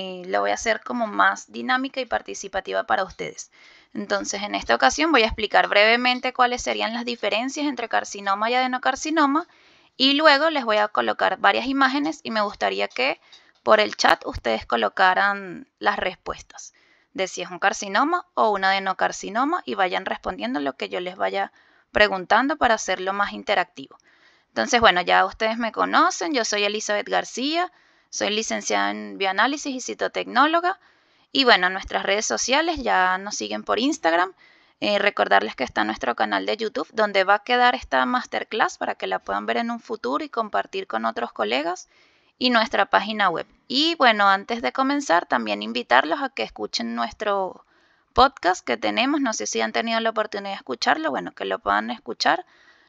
Eh, lo voy a hacer como más dinámica y participativa para ustedes. Entonces, en esta ocasión voy a explicar brevemente cuáles serían las diferencias entre carcinoma y adenocarcinoma y luego les voy a colocar varias imágenes y me gustaría que por el chat ustedes colocaran las respuestas de si es un carcinoma o un adenocarcinoma y vayan respondiendo lo que yo les vaya preguntando para hacerlo más interactivo. Entonces, bueno, ya ustedes me conocen, yo soy Elizabeth García, soy licenciada en bioanálisis y citotecnóloga. Y bueno, nuestras redes sociales ya nos siguen por Instagram. Eh, recordarles que está nuestro canal de YouTube, donde va a quedar esta masterclass para que la puedan ver en un futuro y compartir con otros colegas. Y nuestra página web. Y bueno, antes de comenzar, también invitarlos a que escuchen nuestro podcast que tenemos. No sé si han tenido la oportunidad de escucharlo. Bueno, que lo puedan escuchar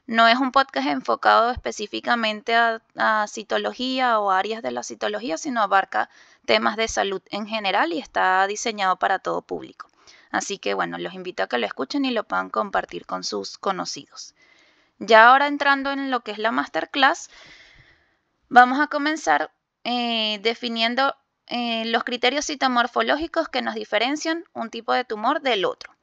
no es un podcast enfocado específicamente a, citología o áreas de la citología, sino abarca temas de salud en general y está diseñado para todo público. Así que bueno, los invito a que lo escuchen y lo puedan compartir con sus conocidos. Ya ahora entrando en lo que es la masterclass, vamos a comenzar eh, definiendo eh, los criterios citomorfológicos que nos diferencian un tipo de tumor del otro.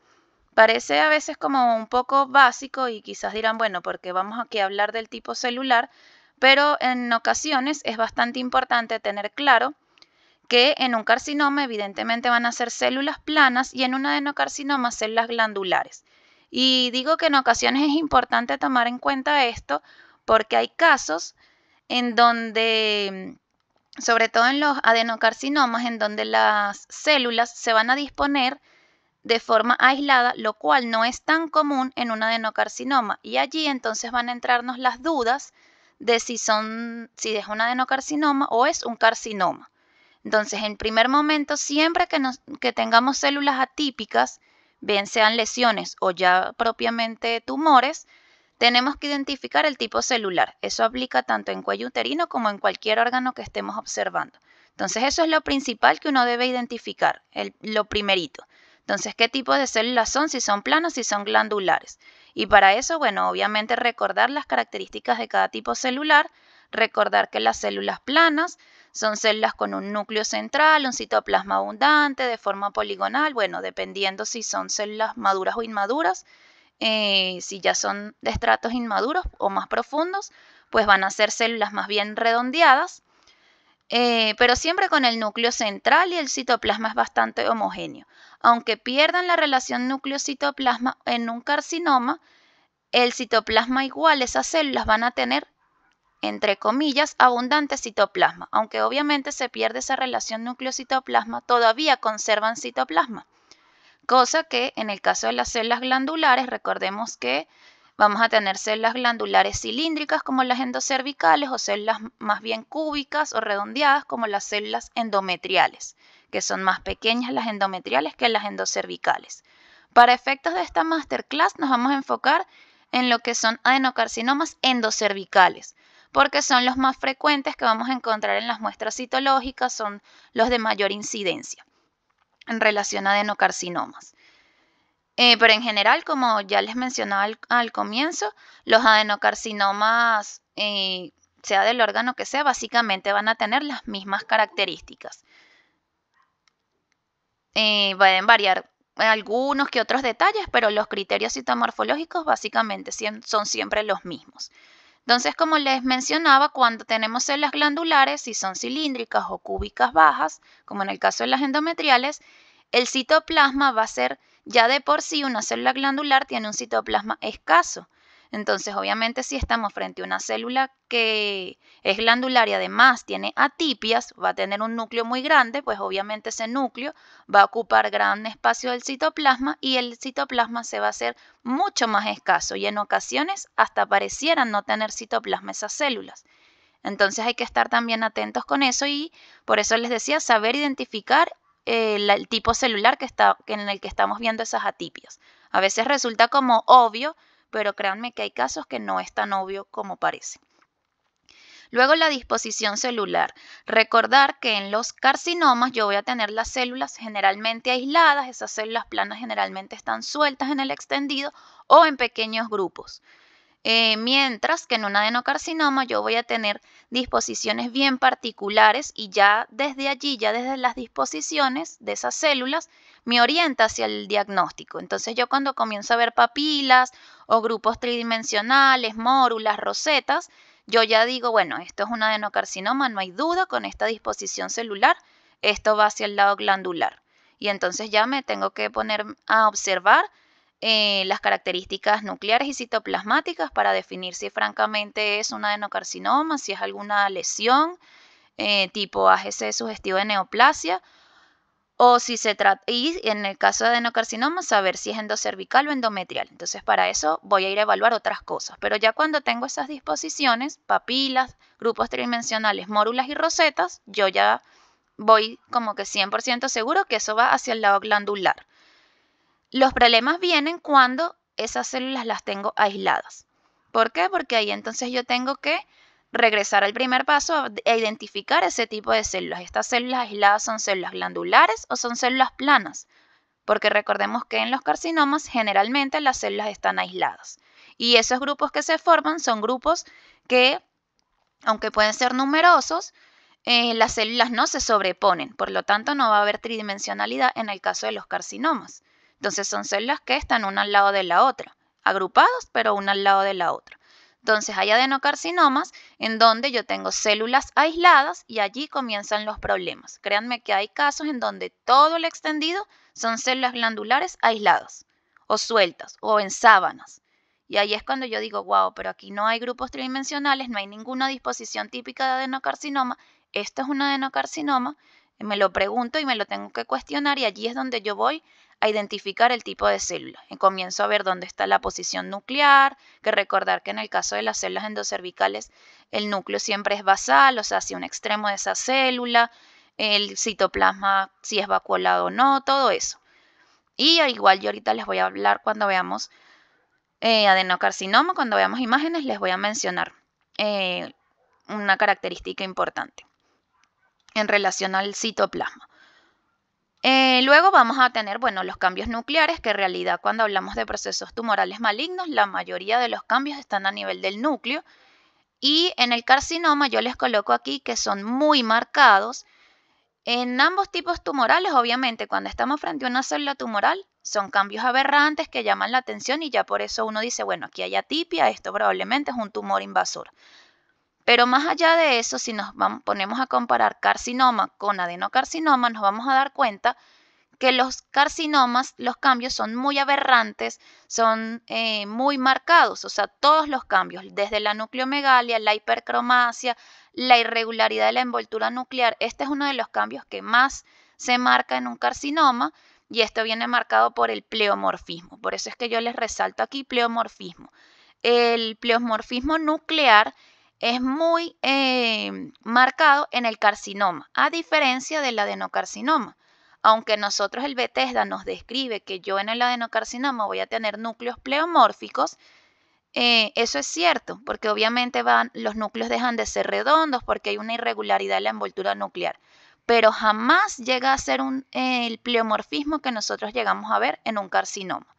Parece a veces como un poco básico y quizás dirán, bueno, porque vamos aquí a hablar del tipo celular, pero en ocasiones es bastante importante tener claro que en un carcinoma evidentemente van a ser células planas y en un adenocarcinoma células glandulares. Y digo que en ocasiones es importante tomar en cuenta esto porque hay casos en donde, sobre todo en los adenocarcinomas, en donde las células se van a disponer de forma aislada, lo cual no es tan común en un adenocarcinoma. Y allí entonces van a entrarnos las dudas de si, son, si es un adenocarcinoma o es un carcinoma. Entonces, en primer momento, siempre que, tengamos células atípicas, bien sean lesiones o ya propiamente tumores, tenemos que identificar el tipo celular. Eso aplica tanto en cuello uterino como en cualquier órgano que estemos observando. Entonces, eso es lo principal que uno debe identificar, lo primerito. Entonces, ¿qué tipo de células son? Si son planas, si son glandulares. Y para eso, bueno, obviamente recordar las características de cada tipo celular, recordar que las células planas son células con un núcleo central, un citoplasma abundante, de forma poligonal, bueno, dependiendo si son células maduras o inmaduras, eh, si ya son de estratos inmaduros o más profundos, pues van a ser células más bien redondeadas, eh, pero siempre con el núcleo central y el citoplasma es bastante homogéneo aunque pierdan la relación núcleo-citoplasma en un carcinoma, el citoplasma igual, esas células van a tener, entre comillas, abundante citoplasma. Aunque obviamente se pierde esa relación núcleo-citoplasma, todavía conservan citoplasma. Cosa que en el caso de las células glandulares, recordemos que vamos a tener células glandulares cilíndricas como las endocervicales o células más bien cúbicas o redondeadas como las células endometriales que son más pequeñas las endometriales que las endocervicales. Para efectos de esta masterclass nos vamos a enfocar en lo que son adenocarcinomas endocervicales, porque son los más frecuentes que vamos a encontrar en las muestras citológicas, son los de mayor incidencia en relación a adenocarcinomas. Eh, pero en general, como ya les mencionaba al, comienzo, los adenocarcinomas, eh, sea del órgano que sea, básicamente van a tener las mismas características. Eh, pueden variar algunos que otros detalles, pero los criterios citomorfológicos básicamente son siempre los mismos. Entonces, como les mencionaba, cuando tenemos células glandulares, si son cilíndricas o cúbicas bajas, como en el caso de las endometriales, el citoplasma va a ser ya de por sí una célula glandular tiene un citoplasma escaso. Entonces, obviamente, si estamos frente a una célula que es glandular y además tiene atipias, va a tener un núcleo muy grande, pues obviamente ese núcleo va a ocupar gran espacio del citoplasma y el citoplasma se va a hacer mucho más escaso y en ocasiones hasta parecieran no tener citoplasma esas células. Entonces hay que estar también atentos con eso y por eso les decía saber identificar eh, el, tipo celular que en el que estamos viendo esas atipias. A veces resulta como obvio, pero créanme que hay casos que no es tan obvio como parece. Luego la disposición celular. Recordar que en los carcinomas yo voy a tener las células generalmente aisladas, esas células planas generalmente están sueltas en el extendido o en pequeños grupos. Eh, mientras que en un adenocarcinoma yo voy a tener disposiciones bien particulares y ya desde allí, ya desde las disposiciones de esas células, me orienta hacia el diagnóstico. Entonces yo cuando comienzo a ver papilas o grupos tridimensionales, mórulas, rosetas, yo ya digo, bueno, esto es un adenocarcinoma, no hay duda con esta disposición celular, esto va hacia el lado glandular. Y entonces ya me tengo que poner a observar eh, las características nucleares y citoplasmáticas para definir si francamente es un adenocarcinoma, si es alguna lesión eh, tipo AGC sugestivo de neoplasia, o si se trata, y en el caso de adenocarcinoma, saber si es endocervical o endometrial. Entonces, para eso voy a ir a evaluar otras cosas. Pero ya cuando tengo esas disposiciones, papilas, grupos tridimensionales, mórulas y rosetas, yo ya voy como que 100% seguro que eso va hacia el lado glandular. Los problemas vienen cuando esas células las tengo aisladas. ¿Por qué? Porque ahí entonces yo tengo que regresar al primer paso e identificar ese tipo de células. Estas células aisladas son células glandulares o son células planas, porque recordemos que en los carcinomas generalmente las células están aisladas. Y esos grupos que se forman son grupos que, aunque pueden ser numerosos, eh, las células no se sobreponen, por lo tanto no va a haber tridimensionalidad en el caso de los carcinomas. Entonces son células que están una al lado de la otra, agrupados pero una al lado de la otra. Entonces hay adenocarcinomas en donde yo tengo células aisladas y allí comienzan los problemas. Créanme que hay casos en donde todo el extendido son células glandulares aisladas o sueltas o en sábanas. Y ahí es cuando yo digo, wow, pero aquí no hay grupos tridimensionales, no hay ninguna disposición típica de adenocarcinoma. Esto es un adenocarcinoma, me lo pregunto y me lo tengo que cuestionar y allí es donde yo voy a identificar el tipo de célula. comienzo a ver dónde está la posición nuclear, que recordar que en el caso de las células endocervicales el núcleo siempre es basal, o sea, hacia un extremo de esa célula, el citoplasma si es vacuolado o no, todo eso. Y igual yo ahorita les voy a hablar cuando veamos eh, adenocarcinoma, cuando veamos imágenes, les voy a mencionar eh, una característica importante en relación al citoplasma. Eh, luego vamos a tener, bueno, los cambios nucleares, que en realidad cuando hablamos de procesos tumorales malignos, la mayoría de los cambios están a nivel del núcleo. Y en el carcinoma yo les coloco aquí que son muy marcados. En ambos tipos tumorales, obviamente, cuando estamos frente a una célula tumoral, son cambios aberrantes que llaman la atención y ya por eso uno dice, bueno, aquí hay atipia, esto probablemente es un tumor invasor. Pero más allá de eso, si nos ponemos a comparar carcinoma con adenocarcinoma, nos vamos a dar cuenta que los carcinomas, los cambios son muy aberrantes, son eh, muy marcados, o sea, todos los cambios, desde la nucleomegalia, la hipercromasia, la irregularidad de la envoltura nuclear, este es uno de los cambios que más se marca en un carcinoma y esto viene marcado por el pleomorfismo, por eso es que yo les resalto aquí pleomorfismo. El pleomorfismo nuclear es muy em, marcado en el carcinoma, a diferencia del adenocarcinoma. Aunque nosotros el Bethesda nos describe que yo en el adenocarcinoma voy a tener núcleos pleomórficos, eh, eso es cierto, porque obviamente van, los núcleos dejan de ser redondos porque hay una irregularidad en la envoltura nuclear, pero jamás llega a ser un, el pleomorfismo que nosotros llegamos a ver en un carcinoma.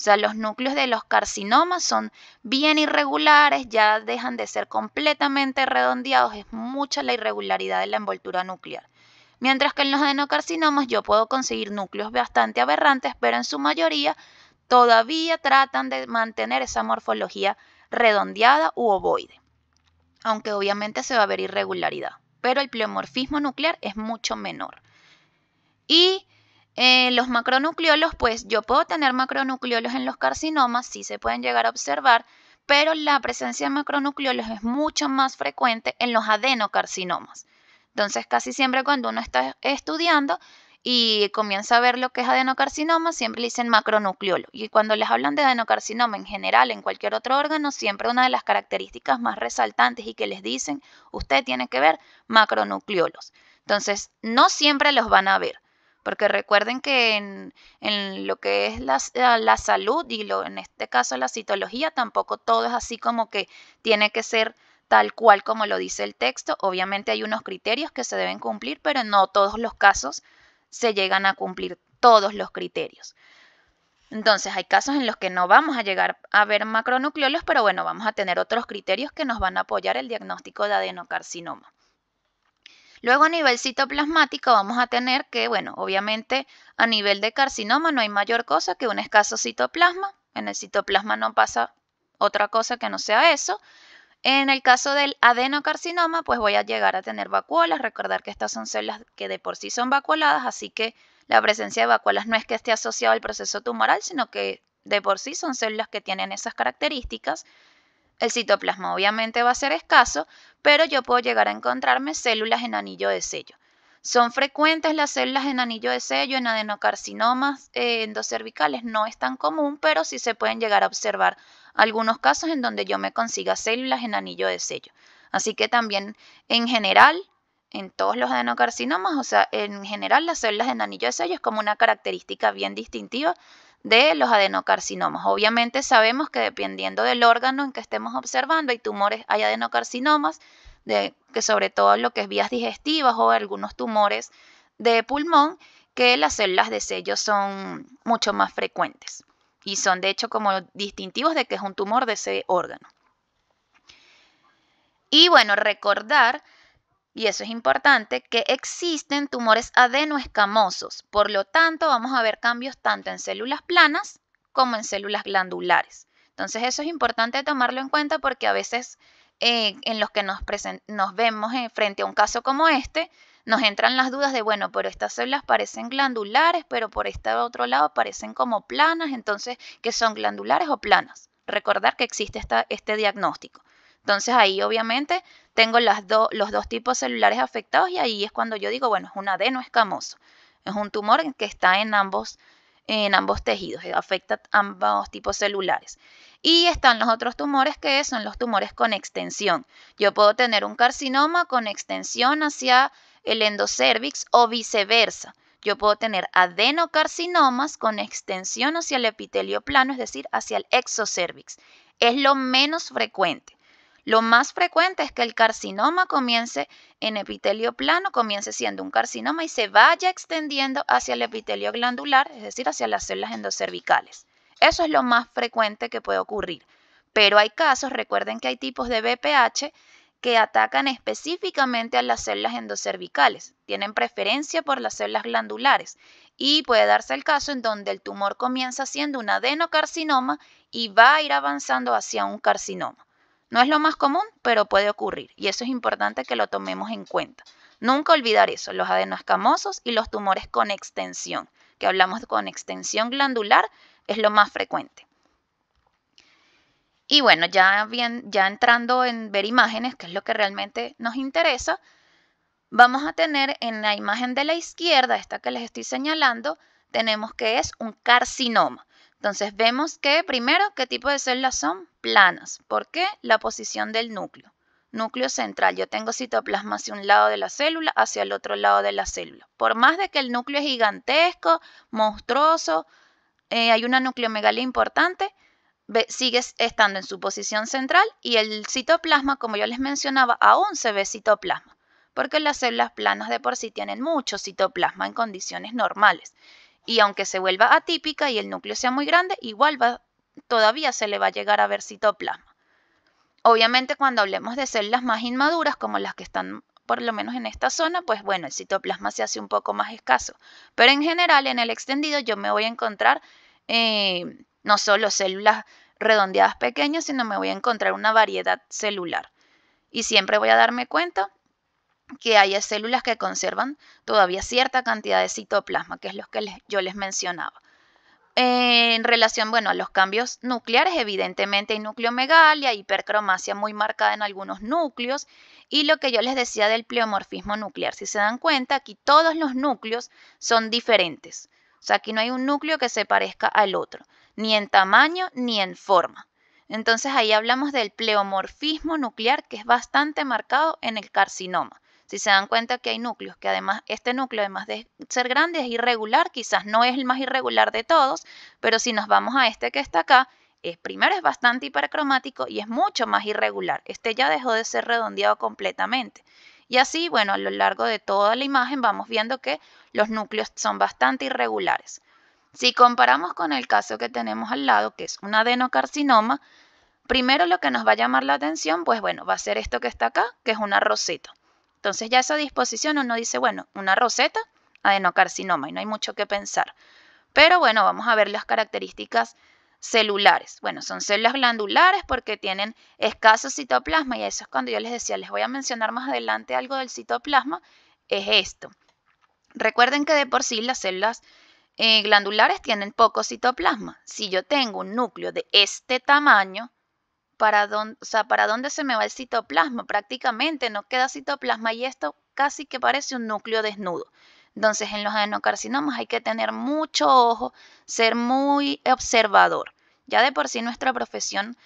O sea, los núcleos de los carcinomas son bien irregulares, ya dejan de ser completamente redondeados, es mucha la irregularidad de la envoltura nuclear. Mientras que en los adenocarcinomas yo puedo conseguir núcleos bastante aberrantes, pero en su mayoría todavía tratan de mantener esa morfología redondeada u ovoide, aunque obviamente se va a ver irregularidad, pero el pleomorfismo nuclear es mucho menor. Y eh, los macronucleolos, pues yo puedo tener macronucleolos en los carcinomas, sí se pueden llegar a observar, pero la presencia de macronucleolos es mucho más frecuente en los adenocarcinomas. Entonces, casi siempre cuando uno está estudiando y comienza a ver lo que es adenocarcinoma, siempre le dicen macronucleolo. Y cuando les hablan de adenocarcinoma en general, en cualquier otro órgano, siempre una de las características más resaltantes y que les dicen, usted tiene que ver macronucleolos. Entonces, no siempre los van a ver porque recuerden que en, lo que es la, salud y lo, en este caso la citología, tampoco todo es así como que tiene que ser tal cual como lo dice el texto. Obviamente hay unos criterios que se deben cumplir, pero no todos los casos se llegan a cumplir todos los criterios. Entonces hay casos en los que no vamos a llegar a ver macronucleolos, pero bueno, vamos a tener otros criterios que nos van a apoyar el diagnóstico de adenocarcinoma. Luego a nivel citoplasmático vamos a tener que, bueno, obviamente a nivel de carcinoma no hay mayor cosa que un escaso citoplasma. En el citoplasma no pasa otra cosa que no sea eso. En el caso del adenocarcinoma, pues voy a llegar a tener vacuolas. Recordar que estas son células que de por sí son vacuoladas, así que la presencia de vacuolas no es que esté asociado al proceso tumoral, sino que de por sí son células que tienen esas características. El citoplasma obviamente va a ser escaso, pero yo puedo llegar a encontrarme células en anillo de sello. Son frecuentes las células en anillo de sello, en adenocarcinomas eh, endocervicales no es tan común, pero sí se pueden llegar a observar algunos casos en donde yo me consiga células en anillo de sello. Así que también en general, en todos los adenocarcinomas, o sea, en general las células en anillo de sello es como una característica bien distintiva de los adenocarcinomas. Obviamente sabemos que dependiendo del órgano en que estemos observando, hay tumores, hay adenocarcinomas, de, que sobre todo lo que es vías digestivas o algunos tumores de pulmón, que las células de sello son mucho más frecuentes y son de hecho como distintivos de que es un tumor de ese órgano. Y bueno, recordar y eso es importante, que existen tumores adenoescamosos. Por lo tanto, vamos a ver cambios tanto en células planas como en células glandulares. Entonces, eso es importante tomarlo en cuenta porque a veces eh, en los que nos, nos vemos eh, frente a un caso como este, nos entran las dudas de, bueno, pero estas células parecen glandulares, pero por este otro lado parecen como planas, entonces, ¿qué son glandulares o planas? Recordar que existe este diagnóstico. Entonces ahí obviamente tengo los dos tipos celulares afectados y ahí es cuando yo digo, bueno, es un adeno escamoso. Es un tumor que está en ambos, en ambos tejidos, eh, afecta ambos tipos celulares. Y están los otros tumores que son los tumores con extensión. Yo puedo tener un carcinoma con extensión hacia el endocervix o viceversa. Yo puedo tener adenocarcinomas con extensión hacia el epitelio plano, es decir, hacia el exocervix. Es lo menos frecuente. Lo más frecuente es que el carcinoma comience en epitelio plano, comience siendo un carcinoma y se vaya extendiendo hacia el epitelio glandular, es decir, hacia las células endocervicales. Eso es lo más frecuente que puede ocurrir. Pero hay casos, recuerden que hay tipos de BPH que atacan específicamente a las células endocervicales, tienen preferencia por las células glandulares y puede darse el caso en donde el tumor comienza siendo un adenocarcinoma y va a ir avanzando hacia un carcinoma. No es lo más común, pero puede ocurrir y eso es importante que lo tomemos en cuenta. Nunca olvidar eso, los adenoscamosos y los tumores con extensión, que hablamos con extensión glandular, es lo más frecuente. Y bueno, ya, bien, ya entrando en ver imágenes, que es lo que realmente nos interesa, vamos a tener en la imagen de la izquierda, esta que les estoy señalando, tenemos que es un carcinoma. Entonces vemos que primero, ¿qué tipo de células son? Planas. ¿Por qué? La posición del núcleo. Núcleo central. Yo tengo citoplasma hacia un lado de la célula, hacia el otro lado de la célula. Por más de que el núcleo es gigantesco, monstruoso, eh, hay una nucleomegalia importante, sigue estando en su posición central y el citoplasma, como yo les mencionaba, aún se ve citoplasma, porque las células planas de por sí tienen mucho citoplasma en condiciones normales. Y aunque se vuelva atípica y el núcleo sea muy grande, igual todavía se le va a llegar a ver citoplasma. Obviamente cuando hablemos de células más inmaduras, como las que están por lo menos en esta zona, pues bueno, el citoplasma se hace un poco más escaso. Pero en general, en el extendido, yo me voy a encontrar eh, no solo células redondeadas pequeñas, sino me voy a encontrar una variedad celular. Y siempre voy a darme cuenta que haya células que conservan todavía cierta cantidad de citoplasma, que es lo que yo les mencionaba. En relación, bueno, a los cambios nucleares, evidentemente hay nucleomegalia, hipercromasia muy marcada en algunos núcleos y lo que yo les decía del pleomorfismo nuclear. Si se dan cuenta, aquí todos los núcleos son diferentes. O sea, aquí no hay un núcleo que se parezca al otro, ni en tamaño ni en forma. Entonces ahí hablamos del pleomorfismo nuclear que es bastante marcado en el carcinoma. Si se dan cuenta que hay núcleos, que además este núcleo, además de ser grande, es irregular, quizás no es el más irregular de todos, pero si nos vamos a este que está acá, es, primero es bastante hipercromático y es mucho más irregular. Este ya dejó de ser redondeado completamente. Y así, bueno, a lo largo de toda la imagen vamos viendo que los núcleos son bastante irregulares. Si comparamos con el caso que tenemos al lado, que es un adenocarcinoma, primero lo que nos va a llamar la atención, pues bueno, va a ser esto que está acá, que es una roseta. Entonces ya esa disposición uno dice, bueno, una roseta, adenocarcinoma, y no hay mucho que pensar. Pero bueno, vamos a ver las características celulares. Bueno, son células glandulares porque tienen escaso citoplasma y eso es cuando yo les decía, les voy a mencionar más adelante algo del citoplasma, es esto. Recuerden que de por sí las células eh, glandulares tienen poco citoplasma. Si yo tengo un núcleo de este tamaño, para dónde, o sea, para dónde se me va el citoplasma. Prácticamente no queda citoplasma y esto casi que parece un núcleo desnudo. Entonces, en los adenocarcinomas hay que tener mucho ojo, ser muy observador. Ya de por sí nuestra profesión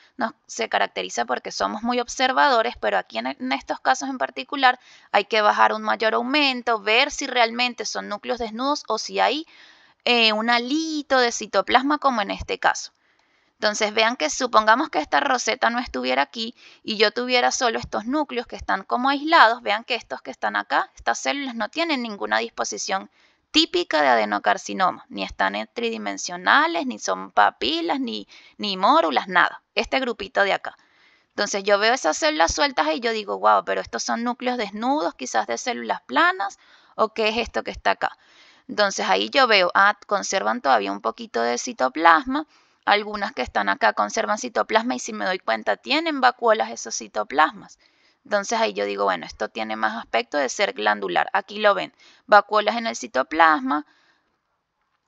se caracteriza porque somos muy observadores, pero aquí en, estos casos en particular hay que bajar un mayor aumento, ver si realmente son núcleos desnudos o si hay eh, un alito de citoplasma como en este caso. Entonces vean que supongamos que esta roseta no estuviera aquí y yo tuviera solo estos núcleos que están como aislados, vean que estos que están acá, estas células no tienen ninguna disposición típica de adenocarcinoma, ni están tridimensionales, ni son papilas, ni, ni mórulas, nada, este grupito de acá. Entonces yo veo esas células sueltas y yo digo, wow, pero estos son núcleos desnudos, quizás de células planas, o qué es esto que está acá. Entonces ahí yo veo, ah, conservan todavía un poquito de citoplasma, algunas que están acá conservan citoplasma y si me doy cuenta tienen vacuolas esos citoplasmas. Entonces ahí yo digo, bueno, esto tiene más aspecto de ser glandular. Aquí lo ven, vacuolas en el citoplasma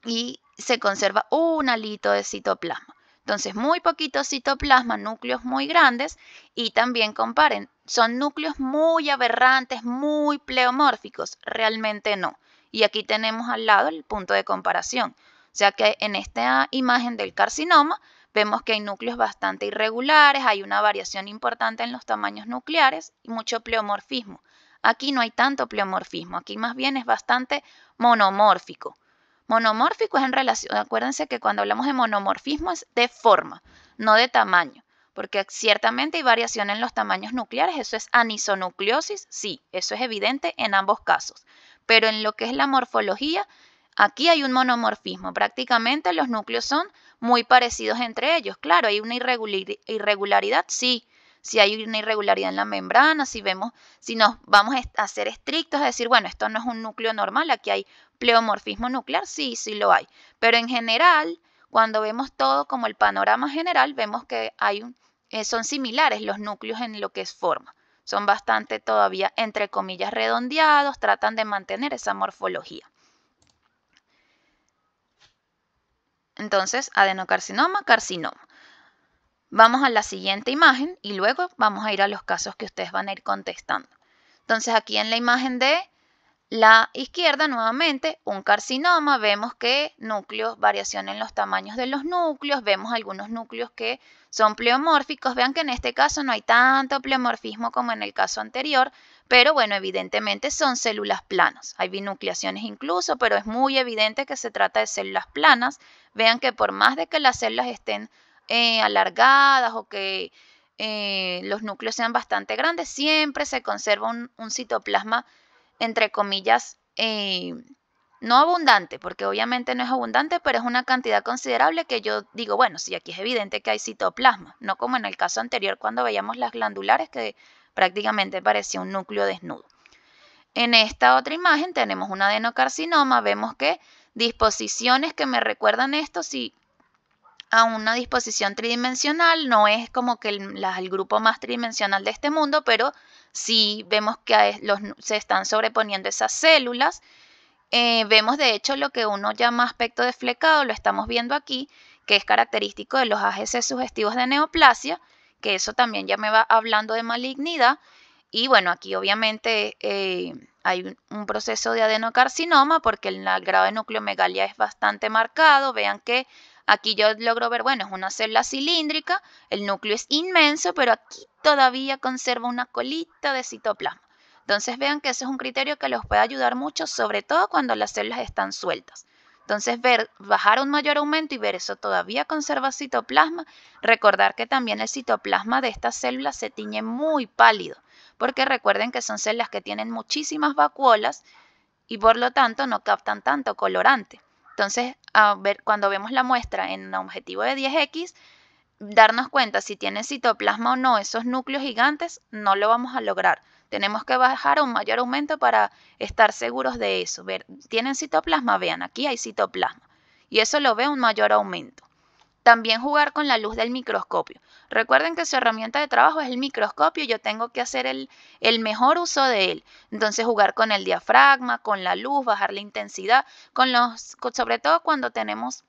y se conserva un alito de citoplasma. Entonces, muy poquito citoplasma, núcleos muy grandes y también comparen, son núcleos muy aberrantes, muy pleomórficos, realmente no. Y aquí tenemos al lado el punto de comparación ya que en esta imagen del carcinoma vemos que hay núcleos bastante irregulares, hay una variación importante en los tamaños nucleares y mucho pleomorfismo. Aquí no hay tanto pleomorfismo, aquí más bien es bastante monomórfico. Monomórfico es en relación, acuérdense que cuando hablamos de monomorfismo es de forma, no de tamaño, porque ciertamente hay variación en los tamaños nucleares, eso es anisonucleosis, sí, eso es evidente en ambos casos, pero en lo que es la morfología Aquí hay un monomorfismo, prácticamente los núcleos son muy parecidos entre ellos. Claro, hay una irregularidad, sí, si hay una irregularidad en la membrana, si vemos, si nos vamos a ser estrictos, a decir, bueno, esto no es un núcleo normal, aquí hay pleomorfismo nuclear, sí, sí lo hay. Pero en general, cuando vemos todo como el panorama general, vemos que hay eh, son similares los núcleos en lo que es forma. Son bastante todavía, entre comillas, redondeados, tratan de mantener esa morfología. Entonces, adenocarcinoma, carcinoma. Vamos a la siguiente imagen y luego vamos a ir a los casos que ustedes van a ir contestando. Entonces, aquí en la imagen de la izquierda, nuevamente, un carcinoma, vemos que núcleos, variación en los tamaños de los núcleos, vemos algunos núcleos que son pleomórficos, vean que en este caso no hay tanto pleomorfismo como en el caso anterior, pero bueno, evidentemente son células planas. Hay binucleaciones incluso, pero es muy evidente que se trata de células planas. Vean que por más de que las células estén eh, alargadas o que eh, los núcleos sean bastante grandes, siempre se conserva un, citoplasma, entre comillas, eh, no abundante, porque obviamente no es abundante, pero es una cantidad considerable que yo digo, bueno, sí, aquí es evidente que hay citoplasma, no como en el caso anterior cuando veíamos las glandulares que prácticamente parecía un núcleo desnudo. En esta otra imagen tenemos un adenocarcinoma, vemos que disposiciones que me recuerdan esto, si a una disposición tridimensional, no es como que el, grupo más tridimensional de este mundo, pero sí vemos que se están sobreponiendo esas células. Eh, vemos de hecho lo que uno llama aspecto desflecado, lo estamos viendo aquí, que es característico de los AGC sugestivos de neoplasia, que eso también ya me va hablando de malignidad. Y bueno, aquí obviamente eh, hay un, proceso de adenocarcinoma porque el, grado de nucleomegalia es bastante marcado. Vean que aquí yo logro ver, bueno, es una célula cilíndrica, el núcleo es inmenso, pero aquí todavía conserva una colita de citoplasma. Entonces vean que ese es un criterio que los puede ayudar mucho, sobre todo cuando las células están sueltas. Entonces, ver, bajar un mayor aumento y ver eso todavía conserva citoplasma. Recordar que también el citoplasma de estas células se tiñe muy pálido, porque recuerden que son células que tienen muchísimas vacuolas y por lo tanto no captan tanto colorante. Entonces, a ver, cuando vemos la muestra en un objetivo de 10X, darnos cuenta si tiene citoplasma o no esos núcleos gigantes, no lo vamos a lograr. Tenemos que bajar a un mayor aumento para estar seguros de eso. ¿Tienen citoplasma? Vean, aquí hay citoplasma. Y eso lo ve un mayor aumento. También jugar con la luz del microscopio. Recuerden que su herramienta de trabajo es el microscopio y yo tengo que hacer el, mejor uso de él. Entonces jugar con el diafragma, con la luz, bajar la intensidad, con los, sobre todo cuando tenemos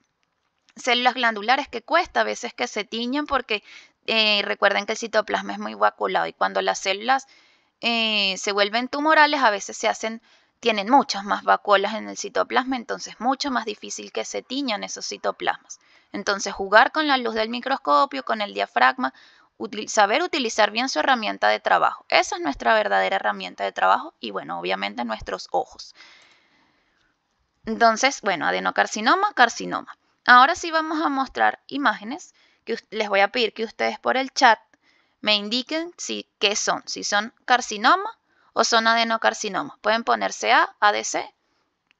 células glandulares que cuesta a veces que se tiñen porque eh, recuerden que el citoplasma es muy vaculado y cuando las células eh, se vuelven tumorales, a veces se hacen, tienen muchas más vacuolas en el citoplasma, entonces es mucho más difícil que se tiñan esos citoplasmas. Entonces jugar con la luz del microscopio, con el diafragma, saber utilizar bien su herramienta de trabajo. Esa es nuestra verdadera herramienta de trabajo y bueno, obviamente nuestros ojos. Entonces, bueno, adenocarcinoma, carcinoma. Ahora sí vamos a mostrar imágenes que les voy a pedir que ustedes por el chat me indiquen si, qué son, si son carcinoma o son adenocarcinomas Pueden ponerse A, ADC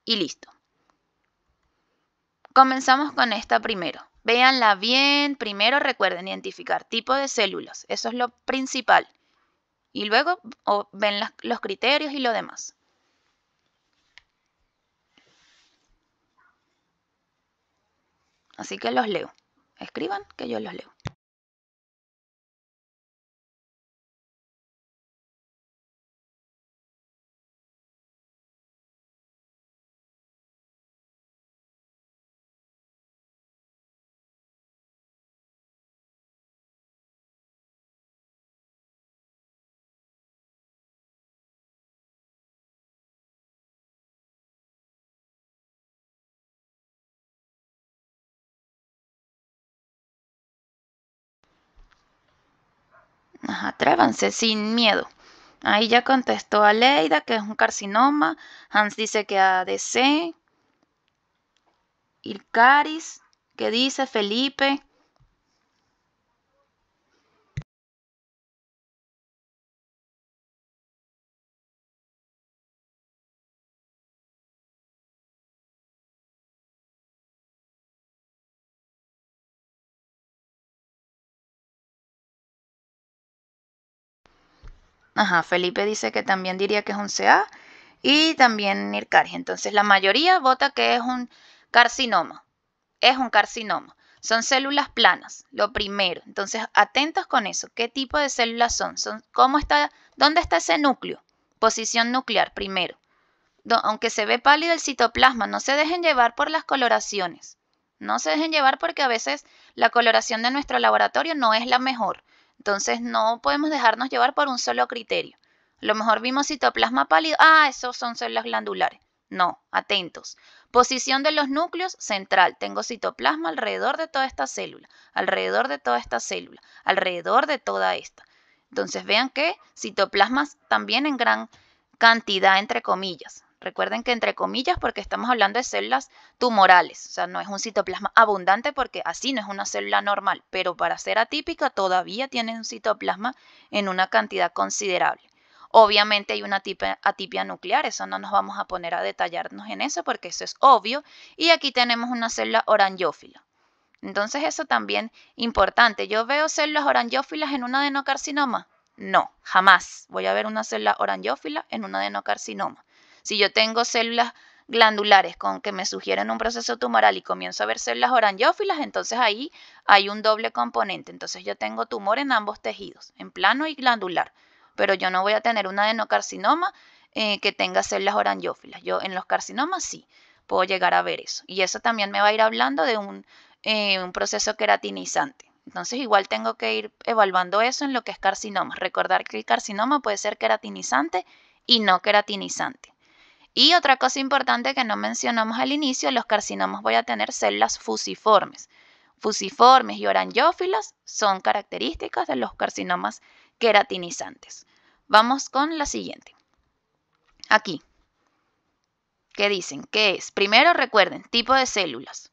y listo. Comenzamos con esta primero. Véanla bien. Primero recuerden identificar tipo de células. Eso es lo principal. Y luego ven los criterios y lo demás. Así que los leo. Escriban que yo los leo. atrévanse sin miedo. Ahí ya contestó a Leida que es un carcinoma, Hans dice que ADC, Caris que dice Felipe, Ajá, Felipe dice que también diría que es un CA y también Nircaria. Entonces la mayoría vota que es un carcinoma. Es un carcinoma. Son células planas, lo primero. Entonces, atentos con eso. ¿Qué tipo de células son? son ¿Cómo está? ¿Dónde está ese núcleo? Posición nuclear, primero. Aunque se ve pálido el citoplasma, no se dejen llevar por las coloraciones. No se dejen llevar porque a veces la coloración de nuestro laboratorio no es la mejor. Entonces no podemos dejarnos llevar por un solo criterio. A lo mejor vimos citoplasma pálido, ah, esos son células glandulares. No, atentos. Posición de los núcleos central. Tengo citoplasma alrededor de toda esta célula, alrededor de toda esta célula, alrededor de toda esta. Entonces vean que citoplasmas también en gran cantidad, entre comillas. Recuerden que entre comillas, porque estamos hablando de células tumorales, o sea, no es un citoplasma abundante porque así no es una célula normal, pero para ser atípica todavía tiene un citoplasma en una cantidad considerable. Obviamente hay una atipia nuclear, eso no nos vamos a poner a detallarnos en eso porque eso es obvio. Y aquí tenemos una célula orangiófila. Entonces eso también importante. ¿Yo veo células orangiófilas en un adenocarcinoma? No, jamás voy a ver una célula orangiófila en un adenocarcinoma. Si yo tengo células glandulares con que me sugieren un proceso tumoral y comienzo a ver células orangiófilas, entonces ahí hay un doble componente. Entonces yo tengo tumor en ambos tejidos, en plano y glandular, pero yo no voy a tener un adenocarcinoma eh, que tenga células orangiófilas. Yo en los carcinomas sí puedo llegar a ver eso. Y eso también me va a ir hablando de un, eh, un proceso queratinizante. Entonces igual tengo que ir evaluando eso en lo que es carcinoma. Recordar que el carcinoma puede ser queratinizante y no queratinizante. Y otra cosa importante que no mencionamos al inicio, los carcinomas voy a tener células fusiformes. Fusiformes y orangiófilas son características de los carcinomas queratinizantes. Vamos con la siguiente. Aquí, ¿qué dicen? ¿Qué es? Primero recuerden, tipo de células.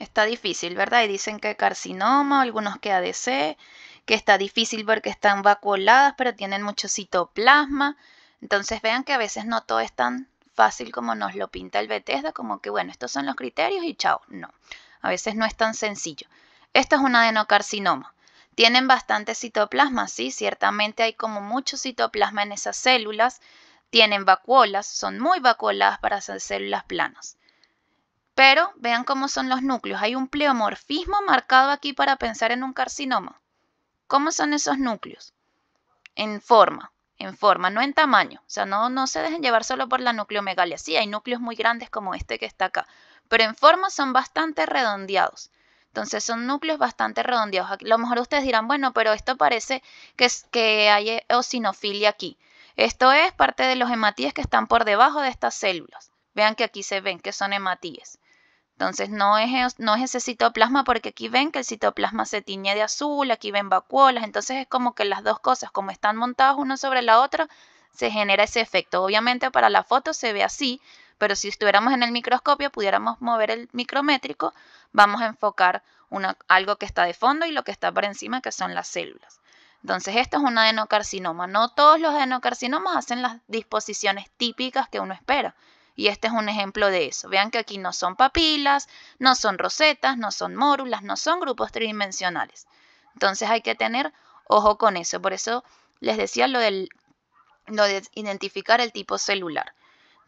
Está difícil, ¿verdad? Y dicen que carcinoma, algunos que ADC, que está difícil porque están vacuoladas, pero tienen mucho citoplasma. Entonces vean que a veces no todo es tan fácil como nos lo pinta el Bethesda, como que bueno, estos son los criterios y chao. No, a veces no es tan sencillo. Esto es un adenocarcinoma. Tienen bastante citoplasma, sí, ciertamente hay como mucho citoplasma en esas células. Tienen vacuolas, son muy vacuoladas para hacer células planas. Pero vean cómo son los núcleos. Hay un pleomorfismo marcado aquí para pensar en un carcinoma. ¿Cómo son esos núcleos? En forma, en forma, no en tamaño. O sea, no, no se dejen llevar solo por la nucleomegalia. Sí, hay núcleos muy grandes como este que está acá, pero en forma son bastante redondeados. Entonces son núcleos bastante redondeados. A lo mejor ustedes dirán, bueno, pero esto parece que, que hay eh, eosinofilia aquí. Esto es parte de los hematíes que están por debajo de estas células. Vean que aquí se ven que son hematíes. Entonces no es, ese citoplasma porque aquí ven que el citoplasma se tiñe de azul, aquí ven vacuolas, entonces es como que las dos cosas, como están montadas una sobre la otra, se genera ese efecto. Obviamente para la foto se ve así, pero si estuviéramos en el microscopio, pudiéramos mover el micrométrico, vamos a enfocar algo que está de fondo y lo que está por encima, que son las células. Entonces, esto es un adenocarcinoma. No todos los adenocarcinomas hacen las disposiciones típicas que uno espera. Y este es un ejemplo de eso. Vean que aquí no son papilas, no son rosetas, no son mórulas, no son grupos tridimensionales. Entonces hay que tener ojo con eso. Por eso les decía lo, del, lo de identificar el tipo celular.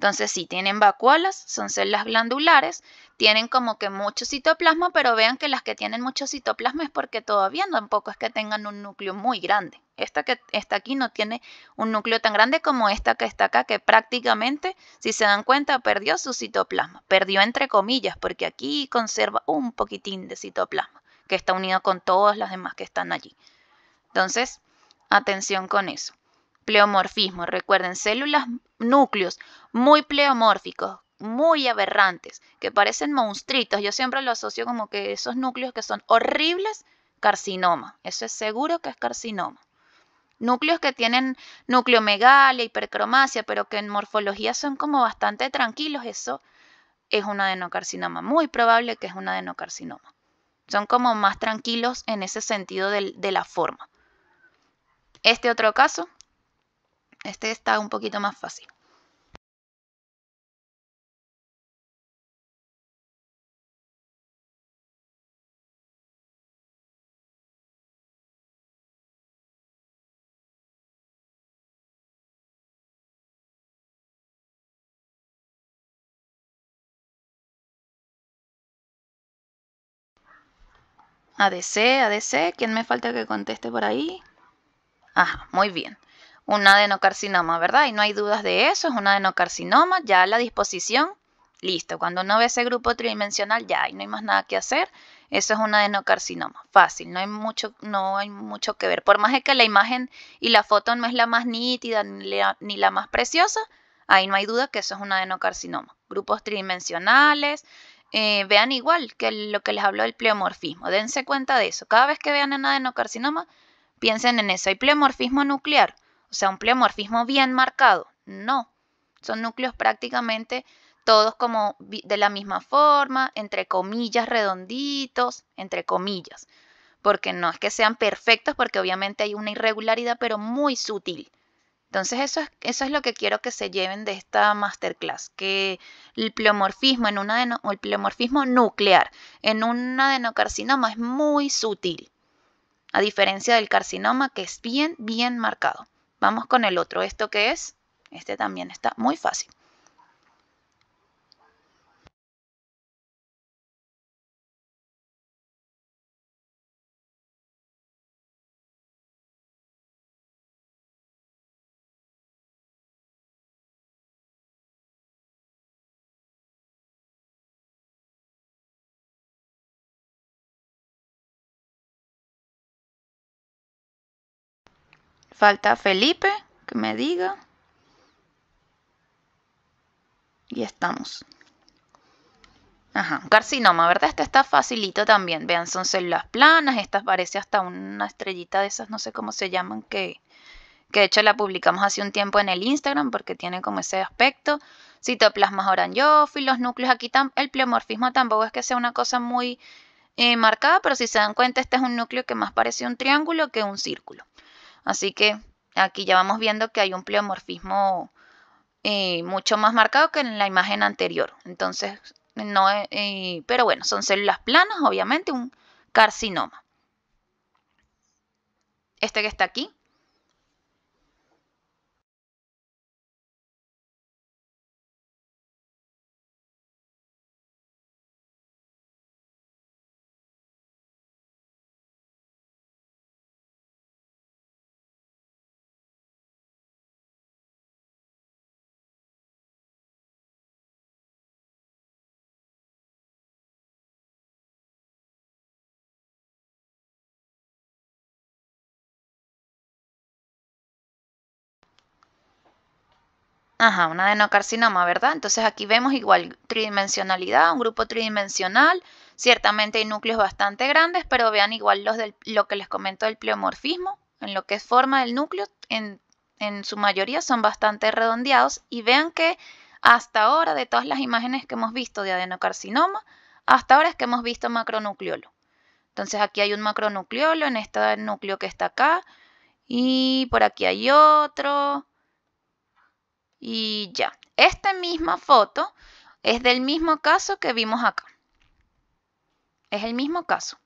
Entonces, si tienen vacuolas, son células glandulares, tienen como que mucho citoplasma, pero vean que las que tienen mucho citoplasma es porque todavía tampoco es que tengan un núcleo muy grande. Esta que está aquí no tiene un núcleo tan grande como esta que está acá, que prácticamente, si se dan cuenta, perdió su citoplasma. Perdió entre comillas, porque aquí conserva un poquitín de citoplasma, que está unido con todas las demás que están allí. Entonces, atención con eso. Pleomorfismo, recuerden, células núcleos muy pleomórficos, muy aberrantes, que parecen monstritos Yo siempre lo asocio como que esos núcleos que son horribles, carcinoma. Eso es seguro que es carcinoma. Núcleos que tienen núcleo nucleomegalia, hipercromasia, pero que en morfología son como bastante tranquilos, eso es un adenocarcinoma. Muy probable que es un adenocarcinoma. Son como más tranquilos en ese sentido de la forma. Este otro caso, este está un poquito más fácil. ADC, ADC, ¿quién me falta que conteste por ahí? Ajá, ah, muy bien un adenocarcinoma, ¿verdad? Y no hay dudas de eso, es un adenocarcinoma, ya la disposición, listo. Cuando uno ve ese grupo tridimensional, ya, y no hay más nada que hacer, eso es un adenocarcinoma, fácil, no hay mucho, no hay mucho que ver. Por más que la imagen y la foto no es la más nítida ni la, más preciosa, ahí no hay duda que eso es un adenocarcinoma. Grupos tridimensionales, eh, vean igual que lo que les habló del pleomorfismo, dense cuenta de eso. Cada vez que vean un adenocarcinoma, piensen en eso. Hay pleomorfismo nuclear, o sea, un pleomorfismo bien marcado. No. Son núcleos prácticamente todos como de la misma forma, entre comillas redonditos, entre comillas. Porque no es que sean perfectos, porque obviamente hay una irregularidad, pero muy sutil. Entonces eso es, eso es lo que quiero que se lleven de esta masterclass, que el pleomorfismo, en una el pleomorfismo nuclear en un adenocarcinoma es muy sutil, a diferencia del carcinoma que es bien, bien marcado. Vamos con el otro. ¿Esto que es? Este también está muy fácil. Falta Felipe, que me diga. Y estamos. Ajá, carcinoma, ¿verdad? este está facilito también. Vean, son células planas. Esta parece hasta una estrellita de esas, no sé cómo se llaman, que, de hecho la publicamos hace un tiempo en el Instagram porque tiene como ese aspecto. Citoplasmas los núcleos. Aquí el pleomorfismo tampoco es que sea una cosa muy eh, marcada, pero si se dan cuenta, este es un núcleo que más parece un triángulo que un círculo. Así que aquí ya vamos viendo que hay un pleomorfismo eh, mucho más marcado que en la imagen anterior. Entonces, no, eh, pero bueno, son células planas, obviamente, un carcinoma. Este que está aquí Ajá, un adenocarcinoma, ¿verdad? Entonces aquí vemos igual tridimensionalidad, un grupo tridimensional. Ciertamente hay núcleos bastante grandes, pero vean igual los del, lo que les comento del pleomorfismo, en lo que es forma del núcleo, en, en su mayoría son bastante redondeados. Y vean que hasta ahora, de todas las imágenes que hemos visto de adenocarcinoma, hasta ahora es que hemos visto macronucleolo. Entonces aquí hay un macronucleolo en este núcleo que está acá, y por aquí hay otro y ya, esta misma foto es del mismo caso que vimos acá. Es el mismo caso.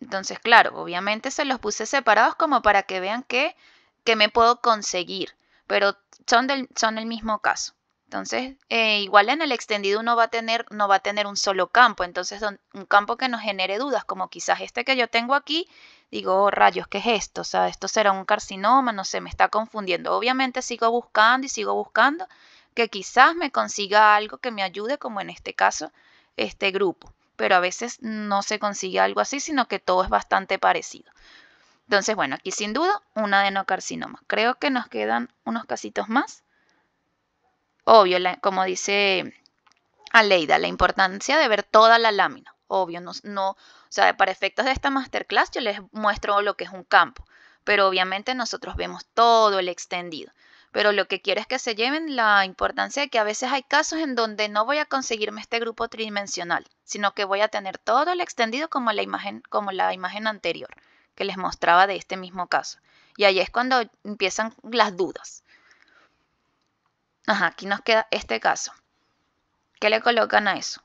Entonces, claro, obviamente se los puse separados como para que vean que, que me puedo conseguir, pero son, del, son el mismo caso. Entonces, eh, igual en el extendido uno va a tener, no va a tener un solo campo, entonces un campo que nos genere dudas, como quizás este que yo tengo aquí, digo, oh, rayos, ¿qué es esto? O sea, esto será un carcinoma, no se me está confundiendo. Obviamente sigo buscando y sigo buscando que quizás me consiga algo que me ayude, como en este caso, este grupo. Pero a veces no se consigue algo así, sino que todo es bastante parecido. Entonces, bueno, aquí sin duda un adenocarcinoma. Creo que nos quedan unos casitos más. Obvio, como dice Aleida, la importancia de ver toda la lámina obvio, no, para efectos de esta masterclass yo les muestro lo que es un campo, pero obviamente nosotros vemos todo el extendido. Pero lo que quiero es que se lleven la importancia de que a veces hay casos en donde no voy a conseguirme este grupo tridimensional, sino que voy a tener todo el extendido como la imagen, como la imagen anterior que les mostraba de este mismo caso. Y ahí es cuando empiezan las dudas. Ajá, aquí nos queda este caso. ¿Qué le colocan a eso?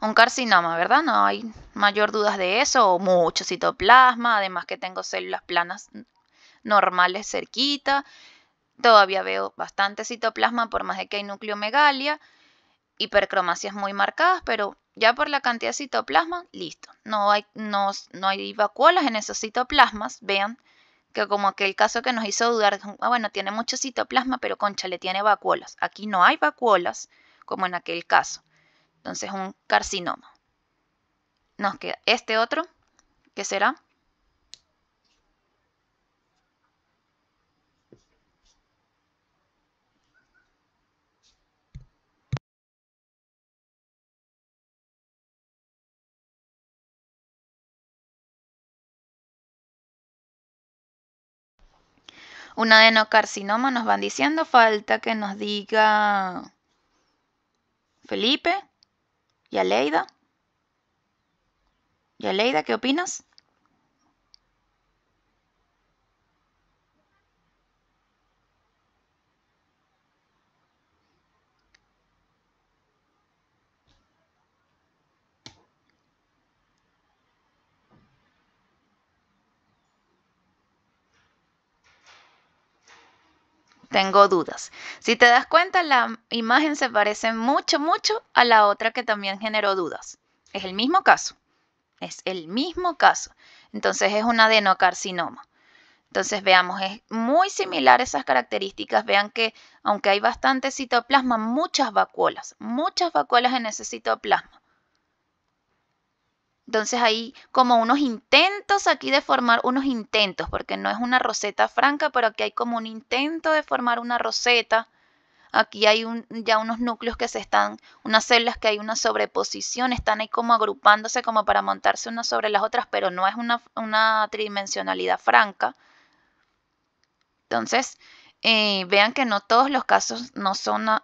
un carcinoma, ¿verdad? No hay mayor dudas de eso, o mucho citoplasma, además que tengo células planas normales cerquita, todavía veo bastante citoplasma por más de que hay nucleomegalia, hipercromacias muy marcadas, pero ya por la cantidad de citoplasma, listo. No hay, no, no hay vacuolas en esos citoplasmas, vean que como aquel caso que nos hizo dudar, ah, bueno, tiene mucho citoplasma, pero concha, le tiene vacuolas. Aquí no hay vacuolas, como en aquel caso. Entonces un carcinoma. Nos queda este otro, que será Un adenocarcinoma nos van diciendo, falta que nos diga Felipe, ¿Y Leida? ¿Y Leida qué opinas? tengo dudas. Si te das cuenta, la imagen se parece mucho, mucho a la otra que también generó dudas. Es el mismo caso. Es el mismo caso. Entonces es un adenocarcinoma. Entonces veamos, es muy similar esas características. Vean que aunque hay bastante citoplasma, muchas vacuolas, muchas vacuolas en ese citoplasma. Entonces hay como unos intentos aquí de formar unos intentos, porque no es una roseta franca, pero aquí hay como un intento de formar una roseta. Aquí hay ya unos núcleos que se están, unas células que hay una sobreposición, están ahí como agrupándose como para montarse unas sobre las otras, pero no es una, tridimensionalidad franca. Entonces, eh, vean que no todos los casos no son ah,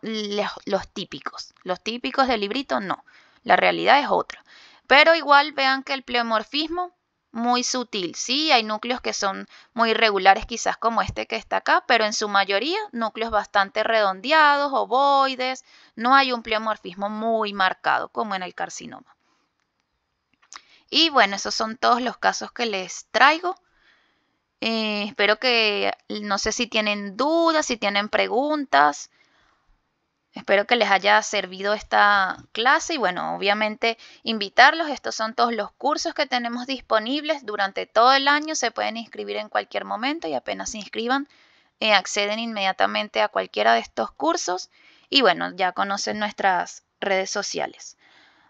los típicos. Los típicos del librito no, la realidad es otra. Pero igual vean que el pleomorfismo muy sutil. Sí, hay núcleos que son muy irregulares, quizás como este que está acá, pero en su mayoría núcleos bastante redondeados, ovoides. No hay un pleomorfismo muy marcado como en el carcinoma. Y bueno, esos son todos los casos que les traigo. Eh, espero que, no sé si tienen dudas, si tienen preguntas. Espero que les haya servido esta clase y bueno, obviamente invitarlos. Estos son todos los cursos que tenemos disponibles durante todo el año. Se pueden inscribir en cualquier momento y apenas se inscriban, eh, acceden inmediatamente a cualquiera de estos cursos. Y bueno, ya conocen nuestras redes sociales.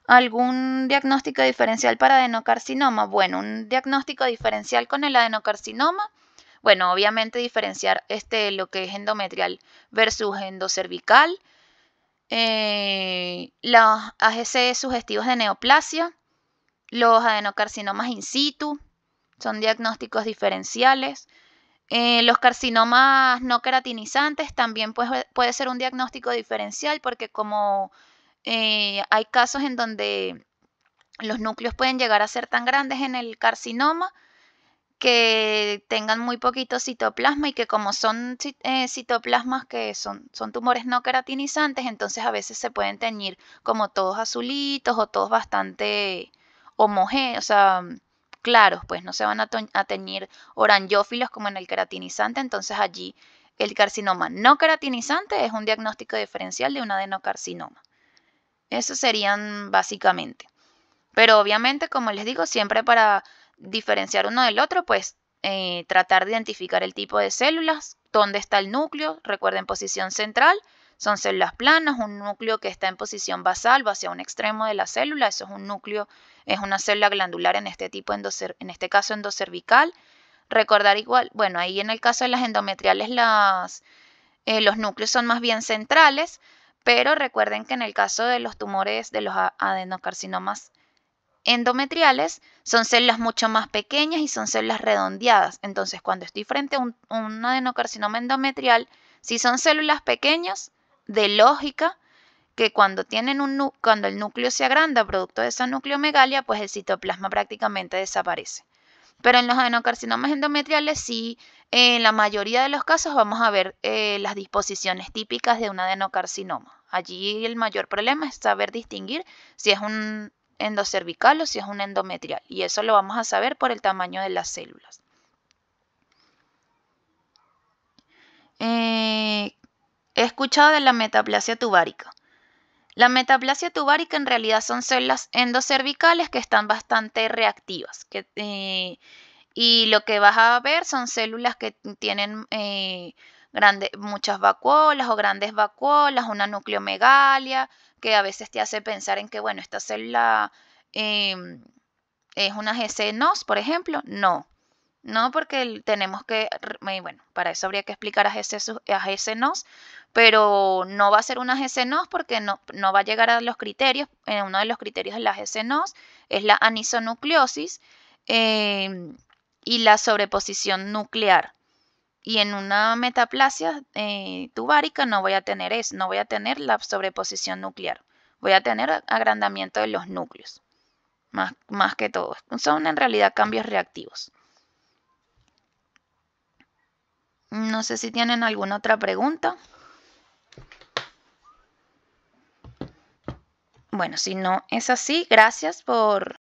¿Algún diagnóstico diferencial para adenocarcinoma? Bueno, un diagnóstico diferencial con el adenocarcinoma bueno, obviamente diferenciar este, lo que es endometrial versus endocervical, eh, los AGC sugestivos de neoplasia, los adenocarcinomas in situ, son diagnósticos diferenciales. Eh, los carcinomas no queratinizantes también pues, eh, puede, ser un diagnóstico diferencial porque como hay casos en donde los núcleos pueden llegar a ser tan grandes en el carcinoma, que tengan muy poquito citoplasma y que como son eh, citoplasmas que son, son tumores no queratinizantes, entonces a veces se pueden teñir como todos azulitos o todos bastante homogéneos, o sea, mm, claros, pues no se van a, teñir orangiófilos como en el queratinizante, entonces allí el carcinoma no queratinizante es un diagnóstico diferencial de un adenocarcinoma. Eso serían básicamente. Pero obviamente, como les digo, siempre para diferenciar uno del otro, pues eh, tratar de identificar el tipo de células, dónde está el núcleo, recuerden posición central, son células planas, un núcleo que está en posición basal hacia un extremo de la célula, eso es un núcleo, es una célula glandular en este tipo, en este caso endocervical. Recordar igual, bueno, ahí en el caso de las endometriales las, eh, los núcleos son más bien centrales, pero recuerden que en el caso de los tumores de los adenocarcinomas endometriales son células mucho más pequeñas y son células redondeadas. Entonces, cuando estoy frente a un, adenocarcinoma endometrial, si son células pequeñas, de lógica, que cuando, tienen un, cuando el núcleo se agranda producto de esa nucleomegalia, pues el citoplasma prácticamente desaparece. Pero en los adenocarcinomas endometriales sí, en la mayoría de los casos vamos a ver eh, las disposiciones típicas de un adenocarcinoma. Allí el mayor problema es saber distinguir si es un endocervical o si es un endometrial. Y eso lo vamos a saber por el tamaño de las células. Eh, he escuchado de la metaplasia tubárica. La metaplasia tubárica en realidad son células endocervicales que están bastante reactivas. Eh, y lo que vas a ver son células que tienen eh, muchas vacuolas o grandes vacuolas, una nucleomegalia, que a veces te hace pensar en que, bueno, esta célula em, es una GCNOS NOS, por ejemplo. No, no porque tenemos que, bueno, para eso habría que explicar a GC, NOS, pero no va a ser una GCNOS NOS porque no, va a llegar a los criterios. Eh, uno de los criterios de la GCNOS NOS es la anisonucleosis em, y la sobreposición nuclear. Y en una metaplasia eh, tubárica no voy a tener eso, no voy a tener la sobreposición nuclear. Voy a tener agrandamiento de los núcleos, más, más que todo. Son en realidad cambios reactivos. No sé si tienen alguna otra pregunta. Bueno, si no es así, gracias por